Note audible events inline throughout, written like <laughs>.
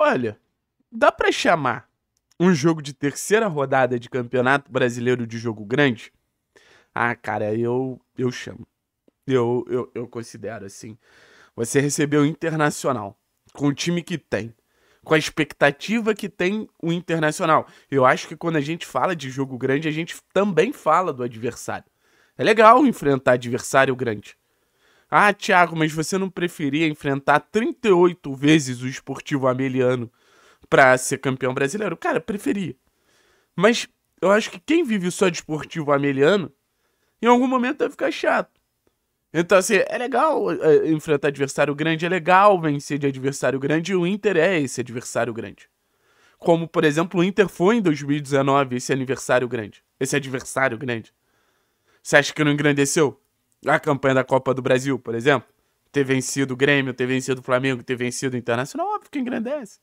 Olha, dá para chamar um jogo de terceira rodada de Campeonato Brasileiro de jogo grande? Ah, cara, eu eu chamo. Eu, eu, eu considero assim. Você recebeu o Internacional com o time que tem, com a expectativa que tem o Internacional. Eu acho que quando a gente fala de jogo grande, a gente também fala do adversário. É legal enfrentar adversário grande. Ah, Thiago, mas você não preferia enfrentar 38 vezes o esportivo ameliano para ser campeão brasileiro? Cara, preferia. Mas eu acho que quem vive só de esportivo ameliano, em algum momento vai ficar chato. Então, assim, é legal é, enfrentar adversário grande, é legal vencer de adversário grande, e o Inter é esse adversário grande. Como, por exemplo, o Inter foi em 2019, esse aniversário grande. Esse adversário grande. Você acha que não engrandeceu? a campanha da Copa do Brasil, por exemplo, ter vencido o Grêmio, ter vencido o Flamengo, ter vencido o Internacional, óbvio que engrandece.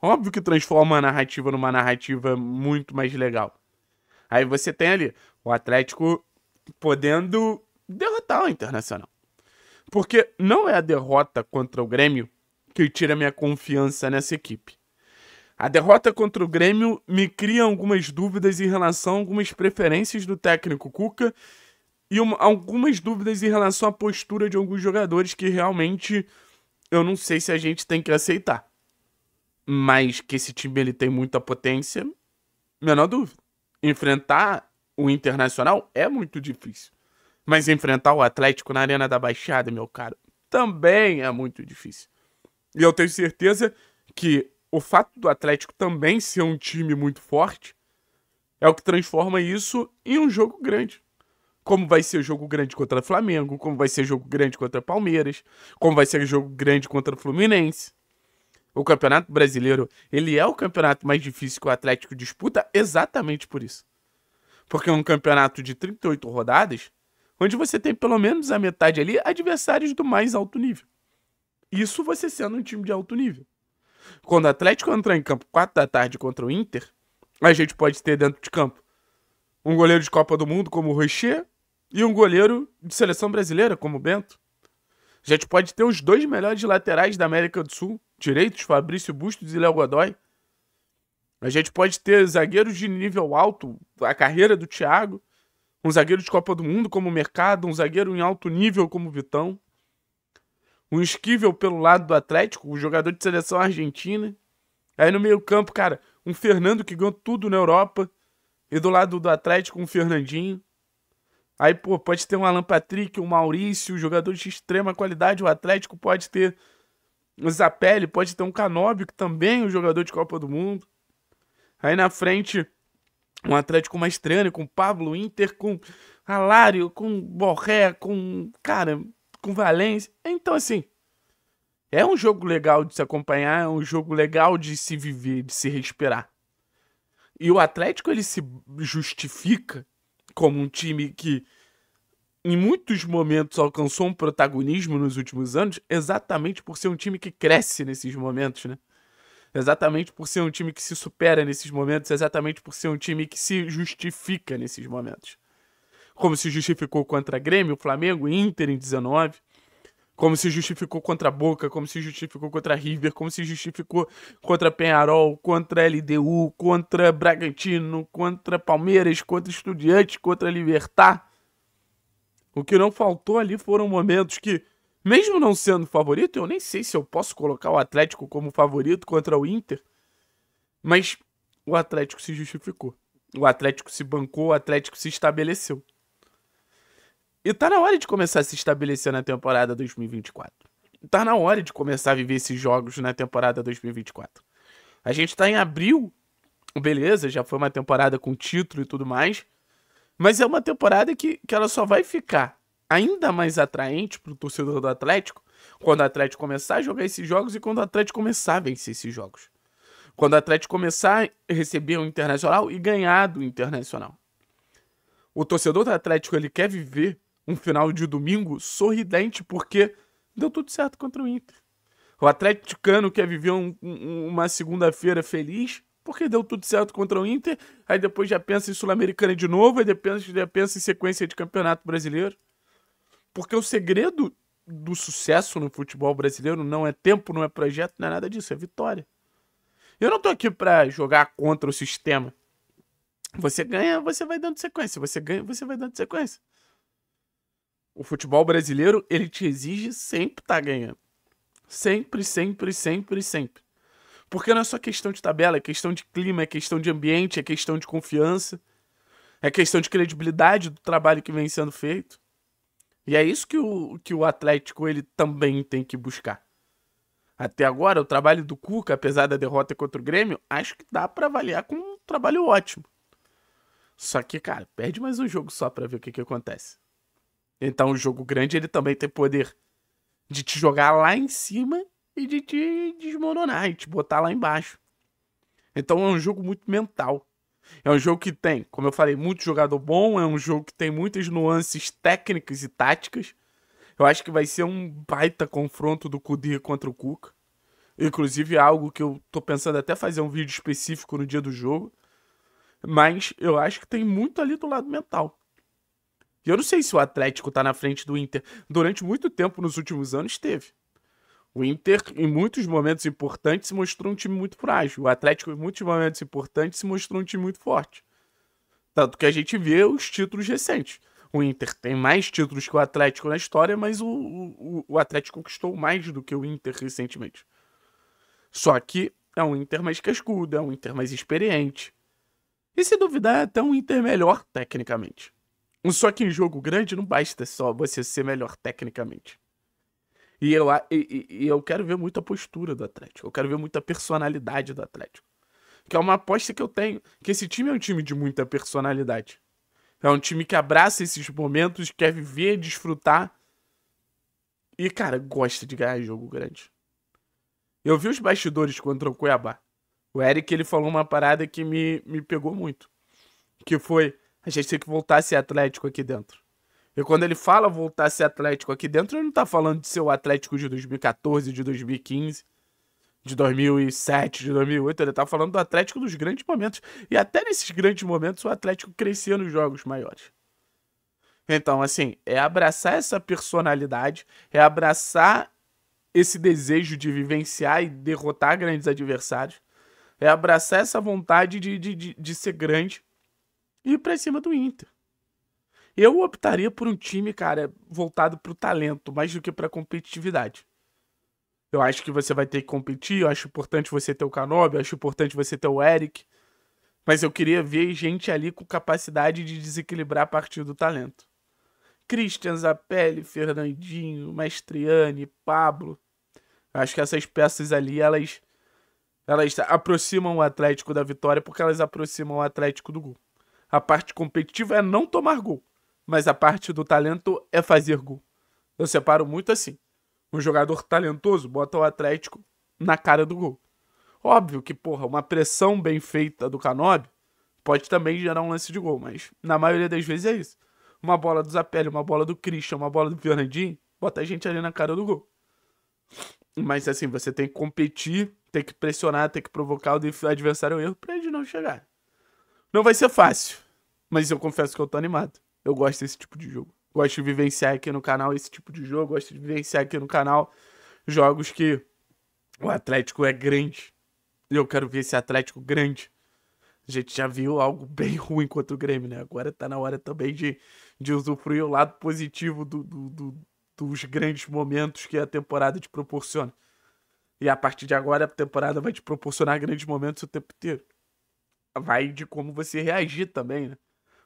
Óbvio que transforma a narrativa numa narrativa muito mais legal. Aí você tem ali o Atlético podendo derrotar o Internacional. Porque não é a derrota contra o Grêmio que tira minha confiança nessa equipe. A derrota contra o Grêmio me cria algumas dúvidas em relação a algumas preferências do técnico Cuca e uma, algumas dúvidas em relação à postura de alguns jogadores que realmente eu não sei se a gente tem que aceitar. Mas que esse time ele tem muita potência, menor dúvida. Enfrentar o Internacional é muito difícil. Mas enfrentar o Atlético na Arena da Baixada, meu caro, também é muito difícil. E eu tenho certeza que o fato do Atlético também ser um time muito forte é o que transforma isso em um jogo grande como vai ser o jogo grande contra o Flamengo, como vai ser jogo grande contra o Palmeiras, como vai ser jogo grande contra o Fluminense. O Campeonato Brasileiro, ele é o campeonato mais difícil que o Atlético disputa exatamente por isso. Porque é um campeonato de 38 rodadas, onde você tem pelo menos a metade ali adversários do mais alto nível. Isso você sendo um time de alto nível. Quando o Atlético entrar em campo 4 da tarde contra o Inter, a gente pode ter dentro de campo um goleiro de Copa do Mundo como o Rocher, e um goleiro de seleção brasileira, como o Bento. A gente pode ter os dois melhores laterais da América do Sul, direitos, Fabrício Bustos e Léo Godoy. A gente pode ter zagueiros de nível alto, a carreira do Thiago, um zagueiro de Copa do Mundo como o Mercado, um zagueiro em alto nível como o Vitão, um esquivel pelo lado do Atlético, um jogador de seleção argentina. Aí no meio-campo, cara, um Fernando que ganhou tudo na Europa, e do lado do Atlético, um Fernandinho. Aí, pô, pode ter um Alan Patrick, um Maurício, um jogador de extrema qualidade. O Atlético pode ter um Zapelli, pode ter um Canóbio, que também é um jogador de Copa do Mundo. Aí na frente, um Atlético mais treino, com Pablo Inter, com Alário, com Borré, com. Cara, com Valência. Então, assim. É um jogo legal de se acompanhar, é um jogo legal de se viver, de se respirar. E o Atlético ele se justifica como um time que em muitos momentos alcançou um protagonismo nos últimos anos, exatamente por ser um time que cresce nesses momentos, né? Exatamente por ser um time que se supera nesses momentos, exatamente por ser um time que se justifica nesses momentos. Como se justificou contra Grêmio, Flamengo e Inter em 19, como se justificou contra Boca, como se justificou contra River, como se justificou contra Penharol, contra LDU, contra Bragantino, contra Palmeiras, contra Estudiantes, contra Libertar. O que não faltou ali foram momentos que, mesmo não sendo favorito, eu nem sei se eu posso colocar o Atlético como favorito contra o Inter, mas o Atlético se justificou. O Atlético se bancou, o Atlético se estabeleceu. E tá na hora de começar a se estabelecer na temporada 2024. Tá na hora de começar a viver esses jogos na temporada 2024. A gente tá em abril, beleza, já foi uma temporada com título e tudo mais. Mas é uma temporada que, que ela só vai ficar ainda mais atraente pro torcedor do Atlético quando o Atlético começar a jogar esses jogos e quando o Atlético começar a vencer esses jogos. Quando o Atlético começar a receber o Internacional e ganhar do Internacional. O torcedor do Atlético ele quer viver um final de domingo sorridente, porque deu tudo certo contra o Inter. O atleticano quer viver um, um, uma segunda-feira feliz, porque deu tudo certo contra o Inter, aí depois já pensa em Sul-Americana de novo, aí depois já pensa em sequência de Campeonato Brasileiro. Porque o segredo do sucesso no futebol brasileiro não é tempo, não é projeto, não é nada disso, é vitória. Eu não tô aqui para jogar contra o sistema. Você ganha, você vai dando sequência. Você ganha, você vai dando sequência. O futebol brasileiro, ele te exige sempre estar tá ganhando. Sempre, sempre, sempre, sempre. Porque não é só questão de tabela, é questão de clima, é questão de ambiente, é questão de confiança, é questão de credibilidade do trabalho que vem sendo feito. E é isso que o, que o Atlético ele também tem que buscar. Até agora, o trabalho do Cuca, apesar da derrota contra o Grêmio, acho que dá para avaliar como um trabalho ótimo. Só que, cara, perde mais um jogo só para ver o que, que acontece. Então, o jogo grande ele também tem poder de te jogar lá em cima e de te desmoronar e te botar lá embaixo. Então, é um jogo muito mental. É um jogo que tem, como eu falei, muito jogador bom, é um jogo que tem muitas nuances técnicas e táticas. Eu acho que vai ser um baita confronto do Kudir contra o Cuca. Inclusive, é algo que eu tô pensando até fazer um vídeo específico no dia do jogo. Mas eu acho que tem muito ali do lado mental. E eu não sei se o Atlético tá na frente do Inter. Durante muito tempo, nos últimos anos, teve. O Inter, em muitos momentos importantes, se mostrou um time muito frágil. O Atlético, em muitos momentos importantes, se mostrou um time muito forte. Tanto que a gente vê os títulos recentes. O Inter tem mais títulos que o Atlético na história, mas o, o, o Atlético conquistou mais do que o Inter recentemente. Só que é um Inter mais cascudo, é um Inter mais experiente. E se duvidar, é até um Inter melhor tecnicamente. Só que em jogo grande não basta só você ser melhor tecnicamente. E eu, e, e eu quero ver muita postura do Atlético. Eu quero ver muita personalidade do Atlético. Que é uma aposta que eu tenho. Que esse time é um time de muita personalidade. É um time que abraça esses momentos, quer viver, desfrutar. E, cara, gosta de ganhar jogo grande. Eu vi os bastidores contra o Cuiabá. O Eric, ele falou uma parada que me, me pegou muito. Que foi, a gente tem que voltar a ser atlético aqui dentro. E quando ele fala voltar a ser atlético aqui dentro, ele não tá falando de ser o Atlético de 2014, de 2015, de 2007, de 2008. Ele tá falando do Atlético dos grandes momentos. E até nesses grandes momentos, o Atlético crescia nos jogos maiores. Então, assim, é abraçar essa personalidade, é abraçar esse desejo de vivenciar e derrotar grandes adversários, é abraçar essa vontade de, de, de, de ser grande e ir pra cima do Inter. Eu optaria por um time, cara, voltado pro talento, mais do que pra competitividade. Eu acho que você vai ter que competir, eu acho importante você ter o Canob, eu acho importante você ter o Eric. Mas eu queria ver gente ali com capacidade de desequilibrar a partir do talento. Christian Zapelli, Fernandinho, Maestriani, Pablo. Eu acho que essas peças ali, elas, elas aproximam o Atlético da vitória porque elas aproximam o Atlético do gol. A parte competitiva é não tomar gol, mas a parte do talento é fazer gol. Eu separo muito assim. Um jogador talentoso bota o Atlético na cara do gol. Óbvio que, porra, uma pressão bem feita do Canobi pode também gerar um lance de gol, mas na maioria das vezes é isso. Uma bola do Zapelli, uma bola do Christian, uma bola do Fernandinho, bota a gente ali na cara do gol. Mas assim, você tem que competir, tem que pressionar, tem que provocar o adversário ao erro pra ele não chegar. Não vai ser fácil, mas eu confesso que eu tô animado. Eu gosto desse tipo de jogo. Gosto de vivenciar aqui no canal esse tipo de jogo. Gosto de vivenciar aqui no canal jogos que o Atlético é grande. E eu quero ver esse Atlético grande. A gente já viu algo bem <laughs> ruim contra o Grêmio, né? Agora tá na hora também de, de usufruir o lado positivo do, do, do, dos grandes momentos que a temporada te proporciona. E a partir de agora, a temporada vai te proporcionar grandes momentos o tempo inteiro vai de como você reagir também, né?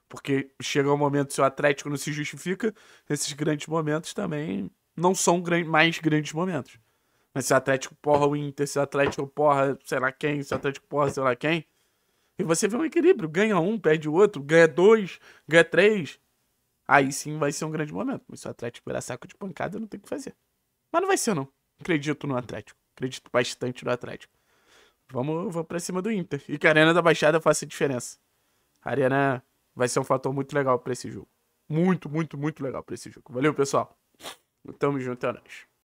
Porque chega um momento se o Atlético não se justifica, esses grandes momentos também não são mais grandes momentos. Mas se o Atlético porra o Inter, se o Atlético porra sei lá quem, se o Atlético porra sei lá quem. E você vê um equilíbrio, ganha um, perde o outro, ganha dois, ganha três. Aí sim vai ser um grande momento. Mas se o Atlético virar saco de pancada, não tem o que fazer. Mas não vai ser, não. Acredito no Atlético. Acredito bastante no Atlético. Vamos, vamos pra cima do Inter. E que a Arena da Baixada faça diferença. A Arena vai ser um fator muito legal para esse jogo. Muito, muito, muito legal para esse jogo. Valeu, pessoal. Tamo junto, é nóis.